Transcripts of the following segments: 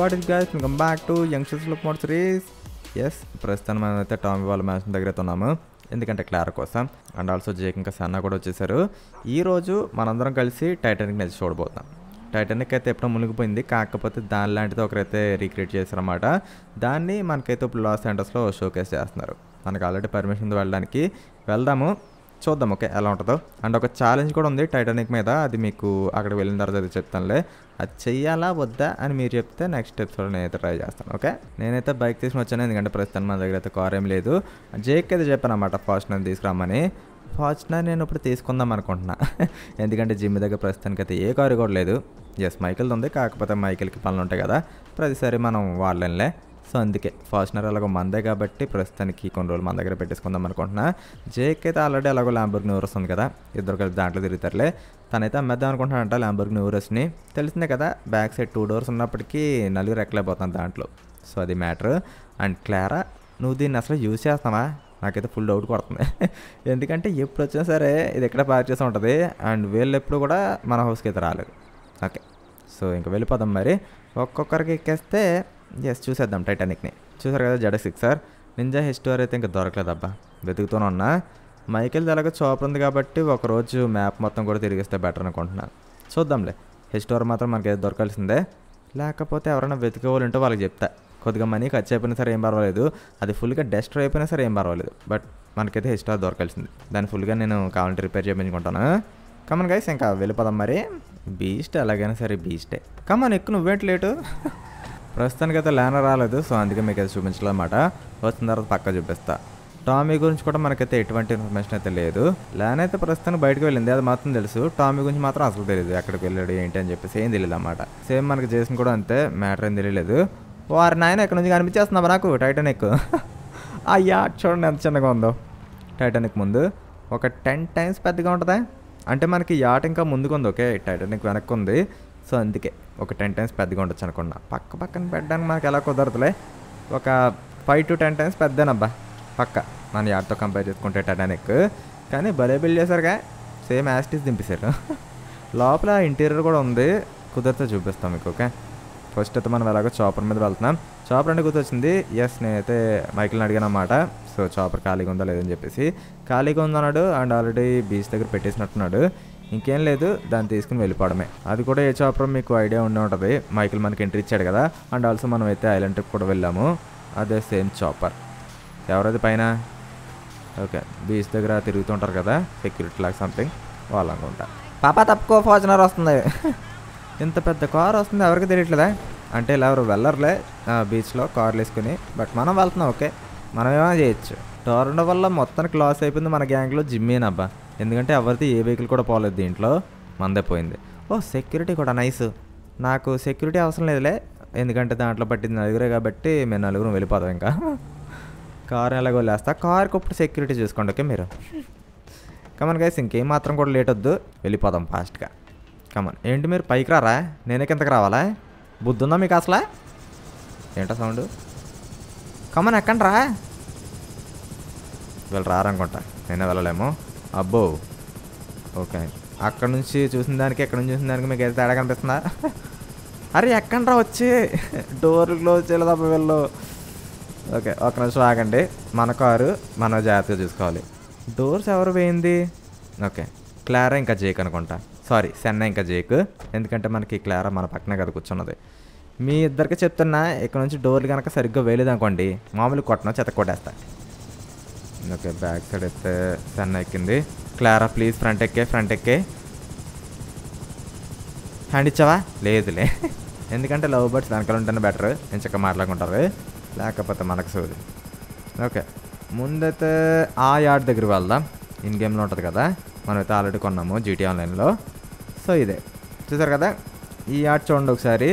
what is guys come back to youngsters look mode series ఎస్ ప్రస్తుతం మనమైతే Tommy వాళ్ళ మ్యాచ్ దగ్గర ఉన్నాము ఎందుకంటే క్లార్ కోసం అండ్ ఆల్సో జేక్ ఇంకా సన్న కూడా వచ్చేసారు ఈరోజు మనందరం కలిసి టైటానిక్ మ్యాచ్ చూడబోతాం టైటానిక్ అయితే ఎప్పుడో మునిగిపోయింది కాకపోతే దాని లాంటిది ఒకరైతే రీక్రియేట్ చేశారనమాట దాన్ని మనకైతే ఇప్పుడు లాస్ సెంటర్స్లో షోకేస్ చేస్తున్నారు మనకు ఆల్రెడీ పర్మిషన్ వెళ్ళడానికి వెళ్దాము చూద్దాం ఓకే ఎలా ఉంటుందో అండ్ ఒక ఛాలెంజ్ కూడా ఉంది టైటానిక్ మీద అది మీకు అక్కడికి వెళ్ళిన తర్వాత అయితే చెప్తానులే అది చెయ్యాలా వద్దా అని మీరు చెప్తే నెక్స్ట్ నేను నేనైతే ట్రై చేస్తాను ఓకే నేనైతే బైక్ తీసుకుని వచ్చాను ఎందుకంటే ప్రస్తుతం మన దగ్గర అయితే కార్ ఏం లేదు జేక్ అయితే చెప్పాను అనమాట ఫార్చునర్ తీసుకురామని ఫార్చునర్ నేను ఇప్పుడు తీసుకుందాం అనుకుంటున్నా ఎందుకంటే జిమ్ దగ్గర ప్రస్తుతానికి అయితే ఏ కారు కూడా లేదు ఎస్ మైకిల్ది ఉంది కాకపోతే మైకిల్కి పనులు ఉంటాయి కదా ప్రతిసారి మనం వాళ్ళనిలే సో అందుకే ఫార్చునర్ అలాగో మందే కాబట్టి ప్రస్తుతానికి కొన్ని రోజులు మన దగ్గర పెట్టేసుకుందాం అనుకుంటున్నా జేక్ అయితే ఆల్రెడీ అలాగో ల్యాంబర్గ్ని ఉంది కదా ఇద్దరు కలిపి దాంట్లో తిరుగుతారులే తనైతే అమ్మేద్దాం అనుకుంటున్నాడంట ల్యాంబర్గ్ని ఊరస్ని తెలిసిందే కదా బ్యాక్ సైడ్ టూ డోర్స్ ఉన్నప్పటికీ నలుగురు ఎక్కలేకపోతాను దాంట్లో సో అది మ్యాటర్ అండ్ క్లారా నువ్వు దీన్ని అసలు యూజ్ చేస్తావా నాకైతే ఫుల్ డౌట్ కొడుతుంది ఎందుకంటే ఎప్పుడు వచ్చినా సరే ఇది ఎక్కడ పార్క్ చేసి ఉంటుంది అండ్ వీళ్ళు ఎప్పుడు కూడా మన హౌస్కి అయితే రాలేదు ఓకే సో ఇంకా వెళ్ళిపోదాం మరి ఒక్కొక్కరికి ఎక్కేస్తే ఎస్ చూసేద్దాం టైటానిక్ని చూసారు కదా జడ సిక్స్ సార్ నింజా హిస్టోరీ అయితే ఇంకా దొరకలేదబ్బా వెతుకుతూనే ఉన్నా మైకేల్ ఎలాగో చోపు ఉంది కాబట్టి ఒకరోజు మ్యాప్ మొత్తం కూడా తిరిగిస్తే బెటర్ అనుకుంటున్నా చూద్దాంలే హిస్టోర్ మాత్రం మనకి దొరకాల్సిందే లేకపోతే ఎవరైనా వెతుకోవాలంటే వాళ్ళకి చెప్తా కొద్దిగా మనీ ఖర్చు అయిపోయినా సరే ఏం పర్వాలేదు అది ఫుల్గా డెస్ట్రో అయిపోయినా సరే ఏం పర్వాలేదు బట్ మనకైతే హిస్టోర్ దొరకాల్సింది దాన్ని ఫుల్గా నేను కావాలంటే రిపేర్ చేయించుకుంటాను కమన్ గైస్ ఇంకా వెళ్ళిపోదాం మరి బీస్ట్ ఎలాగైనా సరే బీస్టే కమన్ ఎక్కువ నువ్వేంటి లేటు ప్రస్తుతానికి అయితే ల్యానర్ రాలేదు సో అందుకే మీకు అయితే చూపించాలన్నమాట వచ్చిన తర్వాత పక్క చూపిస్తా టామీ గురించి కూడా మనకైతే ఎటువంటి ఇన్ఫర్మేషన్ అయితే లేదు ల్యాన్ అయితే ప్రస్తుతానికి బయటకు వెళ్ళింది అది మాత్రం తెలుసు టామీ గురించి మాత్రం అసలు తెలియదు ఎక్కడికి వెళ్ళాడు ఏంటి అని చెప్పేసి ఏం తెలియదు అన్నమాట సేమ్ మనకి చేసిన కూడా అంతే మ్యాటర్ ఏం తెలియలేదు వారి నాయన ఎక్కడి నుంచి కనిపించేస్తున్నావు నాకు టైటానిక్ అయ్యా చూడండి ఎంత చిన్నగా ఉందో టైటానిక్ ముందు ఒక టెన్ టైమ్స్ పెద్దగా ఉంటుందా అంటే మనకి యాట్ ఇంకా ముందుకు ఉంది ఓకే టైటానిక్ వెనక్కి ఉంది సో అందుకే ఒక టెన్ టైమ్స్ పెద్దగా ఉండొచ్చు అనుకున్నా పక్క పక్కన పెట్టడానికి మనకు ఎలా కుదరదులే ఒక ఫైవ్ టు టెన్ టైమ్స్ పెద్దనబ్బా పక్క మన యాడ్తో కంపేర్ చేసుకుంటే టెటానిక్ కానీ భలే బిల్డ్ చేశారుగా సేమ్ యాస్టీస్ దింపేశారు లోపల ఇంటీరియర్ కూడా ఉంది కుదిరితే చూపిస్తాం మీకు ఓకే ఫస్ట్ అయితే మనం ఎలాగో చాపర్ మీద వెళ్తున్నాం చాపర్ అంటే గుర్తొచ్చింది ఎస్ నేనైతే మైకిల్ని అడిగాను అన్నమాట సో చాపర్ ఖాళీగా ఉందా లేదని చెప్పేసి ఖాళీగా ఉందన్నాడు అండ్ ఆల్రెడీ బీచ్ దగ్గర పెట్టేసినట్టున్నాడు ఇంకేం లేదు దాన్ని తీసుకుని వెళ్ళిపోవడమే అది కూడా ఏ చాప్రం మీకు ఐడియా ఉండే ఉంటుంది మైకిల్ మనకి ఎంట్రీ ఇచ్చాడు కదా అండ్ ఆల్సో మనం అయితే ఐలాండ్ ట్రిప్ కూడా వెళ్ళాము అదే సేమ్ చాపర్ ఎవరది పైన ఓకే బీచ్ దగ్గర తిరుగుతుంటారు కదా సెక్యూరిటీ లాగా సంథింగ్ వాళ్ళు అనుకుంటా పాప తప్పుకో ఫార్చునర్ వస్తుంది ఇంత పెద్ద కార్ వస్తుంది ఎవరికి తెలియట్లేదా అంటే ఇలా ఎవరు వెళ్ళరులే బీచ్లో కార్లు వేసుకుని బట్ మనం వెళ్తున్నాం ఓకే మనం ఏమైనా చేయొచ్చు టోర్నడో వల్ల మొత్తానికి లాస్ అయిపోయింది మన గ్యాంగ్లో జిమ్మేనబ్బా ఎందుకంటే ఎవరిది ఏ వెహికల్ కూడా పోలేదు దీంట్లో మందే పోయింది ఓ సెక్యూరిటీ కూడా నైస్ నాకు సెక్యూరిటీ అవసరం లేదులే ఎందుకంటే దాంట్లో పట్టింది నలుగురే కాబట్టి మేము నలుగురం వెళ్ళిపోతాం ఇంకా కార్ ఎలాగో లేస్తా కార్కి ఇప్పుడు సెక్యూరిటీ చూసుకోండి ఓకే మీరు కమన్ గైస్ ఇంకేం మాత్రం కూడా లేట్ వద్దు వెళ్ళిపోదాం ఫాస్ట్గా కమన్ ఏంటి మీరు పైకి రారా నేనే కిందకి రావాలా ఉందా మీకు అసలా ఏంటో సౌండ్ కమన్ ఎక్కండి రా వీళ్ళు రారనుకుంటా నేనే వెళ్ళలేము అబ్బో ఓకే అక్కడ నుంచి చూసిన దానికి ఎక్కడ నుంచి చూసిన దానికి మీకు ఏదో తేడా కనిపిస్తుందా అరే ఎక్కడరా వచ్చి డోర్లు క్లోజ్ చేయలేదు అబ్బా వీళ్ళు ఓకే ఒక నిమిషం ఆగండి మన కారు మనం జాగ్రత్తగా చూసుకోవాలి డోర్స్ ఎవరు పోయింది ఓకే క్లారా ఇంకా జేక్ అనుకుంటా సారీ సెన్న ఇంకా జేక్ ఎందుకంటే మనకి క్లారా మన పక్కనే కదా కూర్చున్నది మీ ఇద్దరికి చెప్తున్నా ఇక్కడ నుంచి డోర్లు కనుక సరిగ్గా వేయలేదనుకోండి మామూలు కొట్టడం చెత్త కొట్టేస్తాను ఓకే బ్యాక్ సైడ్ ఎత్తే సన్ ఎక్కింది క్లారా ప్లీజ్ ఫ్రంట్ ఎక్కే ఫ్రంట్ ఎక్కే హ్యాండ్ ఇచ్చావా లేదులే ఎందుకంటే లవ్ బర్డ్స్ వెనకాల ఉంటేనే బెటర్ నేను చక్కగా మాట్లాడుకుంటారు లేకపోతే మనకు సోది ఓకే ముందైతే ఆ యార్డ్ దగ్గర వెళ్దాం ఇన్ గేమ్లో ఉంటుంది కదా మనమైతే ఆల్రెడీ కొన్నాము జీటీ ఆన్లైన్లో సో ఇదే చూసారు కదా ఈ యార్డ్ చూడండి ఒకసారి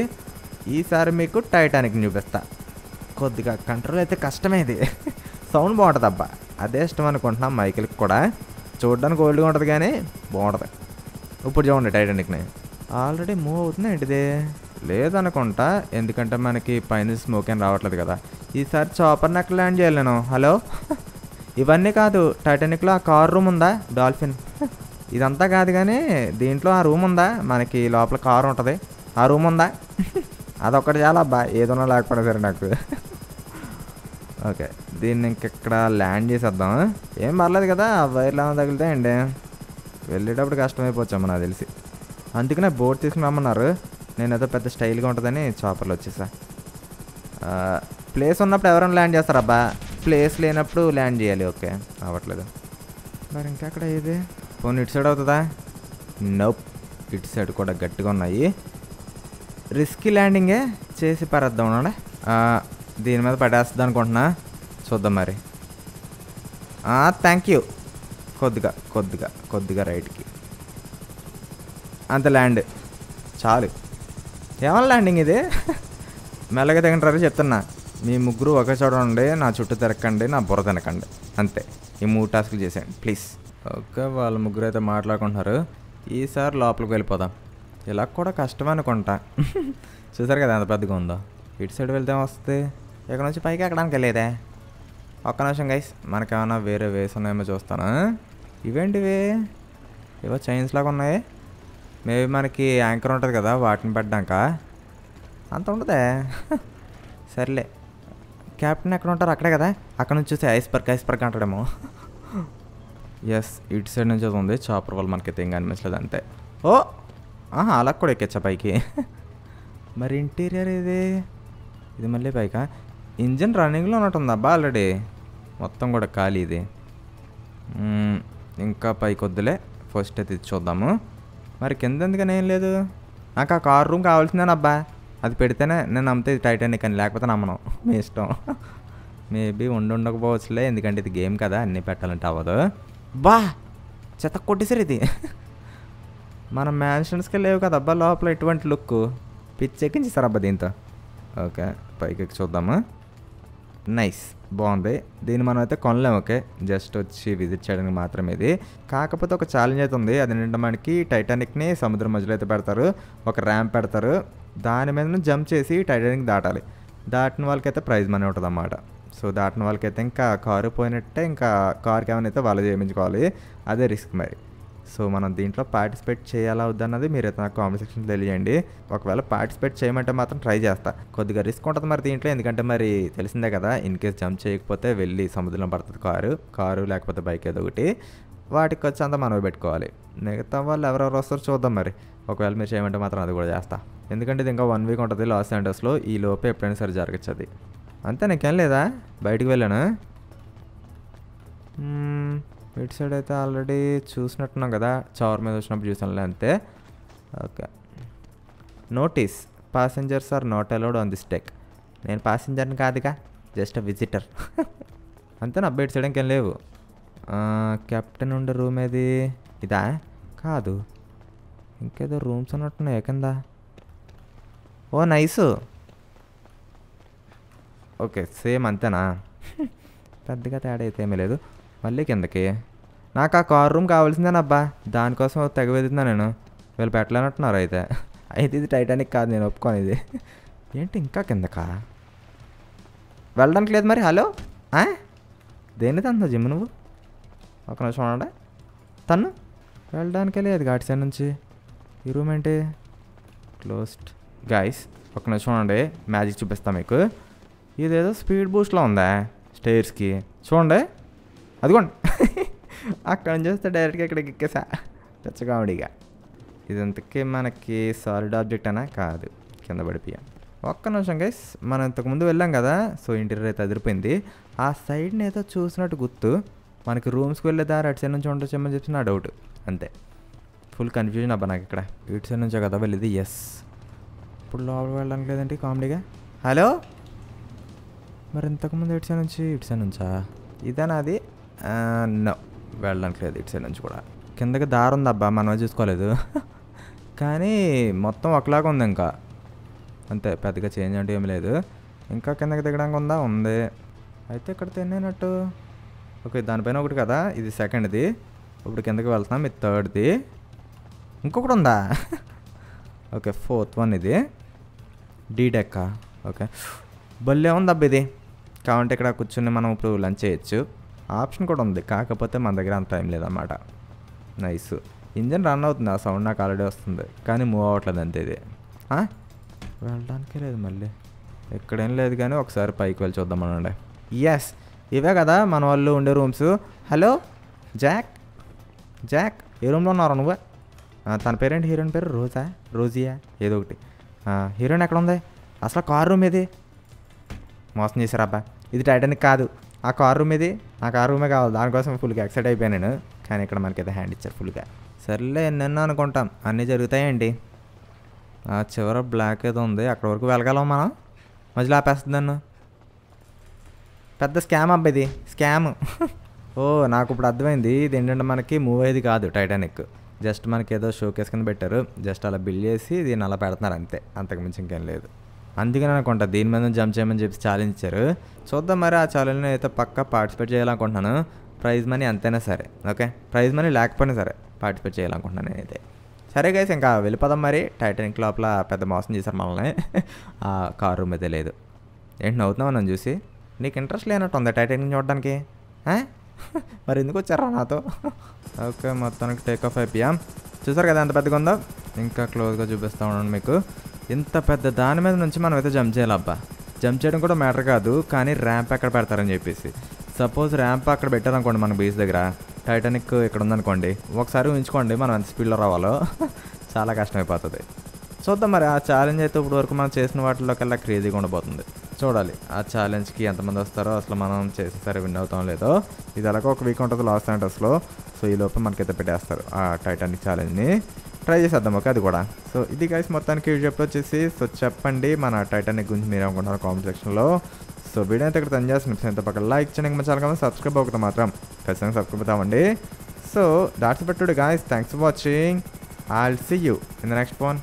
ఈసారి మీకు టైటానిక్ చూపిస్తా కొద్దిగా కంట్రోల్ అయితే కష్టమే ఇది సౌండ్ బాగుంటుంది అబ్బా అదే ఇష్టం అనుకుంటున్నాం మైకిల్కి కూడా చూడడానికి ఓల్డ్గా ఉంటుంది కానీ బాగుంటుంది ఇప్పుడు చూడండి టైటానిక్ని ఆల్రెడీ మూవ్ అవుతుంది ఏంటిది లేదనుకుంటా ఎందుకంటే మనకి పైన స్మోక్ ఏం రావట్లేదు కదా ఈసారి చాపర్ నాకు ల్యాండ్ చేయాలి నేను హలో ఇవన్నీ కాదు టైటానిక్లో ఆ కార్ రూమ్ ఉందా డాల్ఫిన్ ఇదంతా కాదు కానీ దీంట్లో ఆ రూమ్ ఉందా మనకి లోపల కార్ ఉంటుంది ఆ రూమ్ ఉందా అదొకటి చాలా అబ్బా ఏదన్నా లేకపోయినా సరే నాకు ఓకే దీన్ని ఇంకెక్కడ ల్యాండ్ చేసేద్దాం ఏం పర్లేదు కదా ఆ వైర్లు ఏమైనా అండి వెళ్ళేటప్పుడు కష్టమైపోవచ్చు నాకు తెలిసి అందుకనే బోట్ తీసుకుని రమ్మన్నారు నేనేదో పెద్ద స్టైల్గా ఉంటుందని చాపర్లు వచ్చేసా ప్లేస్ ఉన్నప్పుడు ఎవరైనా ల్యాండ్ అబ్బా ప్లేస్ లేనప్పుడు ల్యాండ్ చేయాలి ఓకే అవ్వట్లేదు మరి ఇంకా అక్కడ ఏది ఫోన్ ఇటు సైడ్ అవుతుందా నోప్ ఇటు సైడ్ కూడా గట్టిగా ఉన్నాయి రిస్కీ ల్యాండింగే చేసి పరేద్దాం దీని మీద పడేస్తుంది అనుకుంటున్నా చూద్దాం మరి థ్యాంక్ యూ కొద్దిగా కొద్దిగా కొద్దిగా రైట్కి అంత ల్యాండ్ చాలు ఏమన్నా ల్యాండింగ్ ఇది మెల్లగా తింటారో చెప్తున్నా మీ ముగ్గురు ఒకే చోట ఉండి నా చుట్టూ తిరగండి నా బుర్ర తినకండి అంతే ఈ మూడు టాస్క్లు చేసేయండి ప్లీజ్ ఓకే వాళ్ళ ముగ్గురు అయితే మాట్లాడుకుంటున్నారు ఈసారి లోపలికి వెళ్ళిపోదాం ఇలా కూడా కష్టం అనుకుంటా చూసారు కదా ఎంత పెద్దగా ఉందో ఇటు సైడ్ వెళ్తే వస్తే ఇక్కడ నుంచి పైకి ఎక్కడానికి వెళ్ళేదే ఒక్క నిమిషం గైస్ మనకేమైనా వేరే వేస్ ఉన్నాయేమో చూస్తాను ఇవేంటివి ఏవో చైన్స్ లాగా ఉన్నాయి మేబీ మనకి యాంకర్ ఉంటుంది కదా వాటిని పెట్టాక అంత ఉండదే సర్లే క్యాప్టెన్ ఎక్కడ ఉంటారు అక్కడే కదా అక్కడ నుంచి చూస్తే ఐస్ పర్క్ ఐస్ పర్క్ అంటాడేమో ఎస్ ఇటు సైడ్ నుంచి అది ఉంది చాపర్ మనకి అయితే ఏం అనిపించలేదు అంతే ఓ ఆహా అలా కూడా ఎక్కచ్చా పైకి మరి ఇంటీరియర్ ఇది ఇది మళ్ళీ పైకా ఇంజిన్ రన్నింగ్లో ఉన్నట్టుందబ్బా ఆల్రెడీ మొత్తం కూడా ఖాళీ ఇది ఇంకా పైకి వద్దులే ఫస్ట్ అయితే చూద్దాము మరి కింద ఎందుకని ఏం లేదు నాకు ఆ కార్ రూమ్ కావాల్సిందేనా అబ్బా అది పెడితేనే నేను నమ్మితే ఇది టైటానిక్ అని లేకపోతే నమ్మను మీ ఇష్టం మేబీ ఉండి ఉండకపోవచ్చులే ఎందుకంటే ఇది గేమ్ కదా అన్నీ పెట్టాలంటే అవ్వదు బా చెత్త కొట్టేసారు ఇది మన మ్యాన్షన్స్కి లేవు కదా అబ్బా లోపల ఎటువంటి లుక్ పిచ్చెక్కించేస్తారు అబ్బా దీంతో ఓకే పైకి చూద్దాము నైస్ బాగుంది దీన్ని మనం అయితే కొనలేం ఓకే జస్ట్ వచ్చి విజిట్ చేయడానికి మాత్రమే ఇది కాకపోతే ఒక ఛాలెంజ్ అయితే ఉంది అది నిండా మనకి టైటానిక్ని సముద్రం మధ్యలో అయితే పెడతారు ఒక ర్యాంప్ పెడతారు దాని మీద జంప్ చేసి టైటానిక్ దాటాలి దాటిన వాళ్ళకైతే ప్రైజ్ మనీ ఉంటుంది అన్నమాట సో దాటిన వాళ్ళకైతే ఇంకా కారు పోయినట్టే ఇంకా కార్కి ఏమైనా అయితే వాళ్ళు చేయించుకోవాలి అదే రిస్క్ మరి సో మనం దీంట్లో పార్టిసిపేట్ చేయాలా వద్దన్నది మీరు అయితే నాకు కామెంట్ సెక్షన్ తెలియండి ఒకవేళ పార్టిసిపేట్ చేయమంటే మాత్రం ట్రై చేస్తా కొద్దిగా రిస్క్ ఉంటుంది మరి దీంట్లో ఎందుకంటే మరి తెలిసిందే కదా ఇన్ కేస్ జంప్ చేయకపోతే వెళ్ళి సముద్రంలో పడుతుంది కారు కారు లేకపోతే బైక్ ఏదో ఒకటి వాటికి వచ్చి అంతా మనవి పెట్టుకోవాలి మిగతా వాళ్ళు ఎవరెవరు వస్తారో చూద్దాం మరి ఒకవేళ మీరు చేయమంటే మాత్రం అది కూడా చేస్తా ఎందుకంటే ఇది ఇంకా వన్ వీక్ ఉంటుంది లాస్ ఏంటస్లో ఈ లోపే ఎప్పుడైనా సరే జరగచ్చు అది అంతే నీకేం లేదా బయటికి వెళ్ళాను ఇటు సైడ్ అయితే ఆల్రెడీ చూసినట్టున్నాం కదా చవర్ మీద వచ్చినప్పుడు చూసానులే అంతే okay notice passengers are not allowed on this deck నేను ప్యాసింజర్ని కాదుగా జస్ట్ విజిటర్ అంతేనా అప్డేట్ చేయడానికి ఏం లేవు కెప్టెన్ ఉండే రూమ్ ఏది ఇదా కాదు ఇంకేదో రూమ్స్ ఉన్నట్టున్నాయి ఏకందా ఓ నైసు ఓకే సేమ్ అంతేనా పెద్దగా తేడా అయితే ఏమీ లేదు మళ్ళీ కిందకి నాకు ఆ కార్ రూమ్ కావాల్సిందేనబ్బా దానికోసం తెగ వెతున్నా నేను వీళ్ళు పెట్టలేనట్టున్నారు అయితే అయితే ఇది టైటానిక్ కాదు నేను ఒప్పుకోను ఇది ఏంటి ఇంకా కిందకా వెళ్ళడానికి లేదు మరి హలో దేని తను జిమ్ నువ్వు ఒక నిమిషం చూడండి తను వెళ్ళడానికే లేదు ఘాటి సైడ్ నుంచి ఈ రూమ్ ఏంటి క్లోజ్డ్ గైస్ ఒక నిమిషం చూడండి మ్యాజిక్ చూపిస్తాను మీకు ఇదేదో స్పీడ్ బూస్ట్లో ఉందా స్టేర్స్కి చూడండి అదిగోండి అక్కడ నుంచి వస్తే డైరెక్ట్గా ఇక్కడికి ఎక్కేసా కామెడీగా ఇదంతకీ మనకి సాలిడ్ ఆబ్జెక్ట్ అనా కాదు కింద పడిపోయా ఒక్క నిమిషం గైస్ మనం ఇంతకుముందు వెళ్ళాం కదా సో ఇంటీరియర్ అయితే అదిరిపోయింది ఆ సైడ్ని ఏదో చూసినట్టు గుర్తు మనకి రూమ్స్కి వెళ్ళే దారి అటు సైడ్ నుంచి ఉండొచ్చేమని చెప్పి నా డౌట్ అంతే ఫుల్ కన్ఫ్యూజన్ అబ్బా నాకు ఇక్కడ ఇటు సైడ్ నుంచే కదా వెళ్ళేది ఎస్ ఇప్పుడు లోపల వెళ్ళడానికి లేదంటే కామెడీగా హలో మరి ఇంతకుముందు ఇటు సైడ్ నుంచి ఇటు సైడ్ నుంచా ఇదేనా అది నో వెళ్ళడానికి లేదు ఇటు సైడ్ నుంచి కూడా కిందకి దారి ఉంది అబ్బా మనం చూసుకోలేదు కానీ మొత్తం ఒకలాగా ఉంది ఇంకా అంతే పెద్దగా చేంజ్ అంటే ఏమి లేదు ఇంకా కిందకి దిగడానికి ఉందా ఉంది అయితే ఇక్కడ తినేనట్టు ఓకే దానిపైన ఒకటి కదా ఇది సెకండ్ది ఇప్పుడు కిందకి వెళ్తున్నాం ఇది థర్డ్ది ఇంకొకటి ఉందా ఓకే ఫోర్త్ వన్ ఇది డీడెక్క ఓకే బల్లే ఉంది అబ్బా ఇది కావంటే ఇక్కడ కూర్చుని మనం ఇప్పుడు లంచ్ చేయొచ్చు ఆప్షన్ కూడా ఉంది కాకపోతే మన దగ్గర అంత టైం లేదన్నమాట నైస్ ఇంజన్ రన్ అవుతుంది ఆ సౌండ్ నాకు ఆల్రెడీ వస్తుంది కానీ మూవ్ అవ్వట్లేదు అంతే ఇది వెళ్ళడానికే లేదు మళ్ళీ ఎక్కడేం లేదు కానీ ఒకసారి పైకి వెళ్ళి చూద్దాం అనండి ఎస్ ఇవే కదా మన వాళ్ళు ఉండే రూమ్స్ హలో జాక్ జాక్ ఏ రూమ్లో ఉన్నారు నువ్వు తన పేరేంటి హీరోయిన్ పేరు రోజా రోజియా ఏదో ఒకటి హీరోయిన్ ఎక్కడ ఉంది అసలు కార్ రూమ్ ఇది మోసం చేశారబ్బా ఇది టైటానిక్ కాదు ఆ కార్ రూమ్ ఇది ఆ కార్ రూమే కావాలి దానికోసం ఫుల్గా ఎక్సైట్ అయిపోయాను నేను కానీ ఇక్కడ మనకైతే హ్యాండ్ ఇచ్చారు ఫుల్గా సర్లే నిన్న అనుకుంటాం అన్నీ జరుగుతాయండి ఆ చివర బ్లాక్ ఏదో ఉంది అక్కడ వరకు వెళ్ళగలం మనం మధ్యలో ఆపేస్తుంది నన్ను పెద్ద స్కామ్ అబ్బా ఇది స్కామ్ ఓ నాకు ఇప్పుడు అర్థమైంది ఇది ఏంటంటే మనకి మూవ్ అయ్యేది కాదు టైటానిక్ జస్ట్ మనకి ఏదో షో కింద పెట్టారు జస్ట్ అలా బిల్ చేసి దీన్ని అలా పెడుతున్నారు అంతే అంతకుమించి ఇంకేం లేదు అందుకని అనుకుంటా దీని మీద జంప్ చేయమని చెప్పి ఛాలెంజ్ ఇచ్చారు చూద్దాం మరి ఆ ఛాలెంజ్ అయితే పక్కా పార్టిసిపేట్ చేయాలనుకుంటున్నాను ప్రైజ్ మనీ అంతైనా సరే ఓకే ప్రైజ్ మనీ లేకపోయినా సరే పార్టిసిపేట్ చేయాలనుకుంటున్నాను నేనైతే సరే గైస్ ఇంకా వెళ్ళిపోదాం మరి టైటానిక్ లోపల పెద్ద మోసం చేశారు మనల్ని ఆ కారు మీద లేదు ఏంటి నవ్వుతున్నావు నన్ను చూసి నీకు ఇంట్రెస్ట్ లేనట్టు ఉంది టైటానిక్ చూడడానికి మరి ఎందుకు వచ్చారా నాతో ఓకే మొత్తానికి టేక్ ఆఫ్ అయిపోయాం చూసారు కదా ఎంత పెద్దగా ఉందో ఇంకా క్లోజ్గా చూపిస్తూ ఉన్నాను మీకు ఇంత పెద్ద దాని మీద నుంచి మనం అయితే జంప్ చేయాలబ్బా జంప్ చేయడం కూడా మ్యాటర్ కాదు కానీ ర్యాంప్ ఎక్కడ పెడతారని చెప్పేసి సపోజ్ ర్యాంప్ అక్కడ పెట్టారనుకోండి మన బీచ్ దగ్గర టైటానిక్ ఇక్కడ ఉందనుకోండి ఒకసారి ఉంచుకోండి మనం ఎంత స్పీడ్లో రావాలో చాలా కష్టమైపోతుంది చూద్దాం మరి ఆ ఛాలెంజ్ అయితే ఇప్పుడు వరకు మనం చేసిన వాటిలోకెల్లా క్రేజీగా ఉండబోతుంది చూడాలి ఆ ఛాలెంజ్కి ఎంతమంది వస్తారో అసలు మనం చేసేసరి విన్ అవుతాం లేదో ఇది ఎలాగో ఒక వీక్ ఉంటుంది లాస్ అసలు సో ఈ లోపల మనకైతే పెట్టేస్తారు ఆ టైటానిక్ ఛాలెంజ్ని ట్రై చేసేద్దాం ఓకే అది కూడా సో ఇది గైస్ మొత్తానికి చెప్పి వచ్చేసి సో చెప్పండి మన టైటానిక్ గురించి మీరు అనుకుంటున్నారు కామెంట్ సెక్షన్లో సో వీడియో అయితే ఇక్కడ తను చేసిన ఇంత పక్కన లైక్ చేయండి మన కానీ సబ్స్క్రైబ్ అవుతుంది మాత్రం ఖచ్చితంగా సబ్స్క్రైబ్ అవుతామండి సో దాట్స్ పెట్టుడు guys thanks for watching I see you in the next phone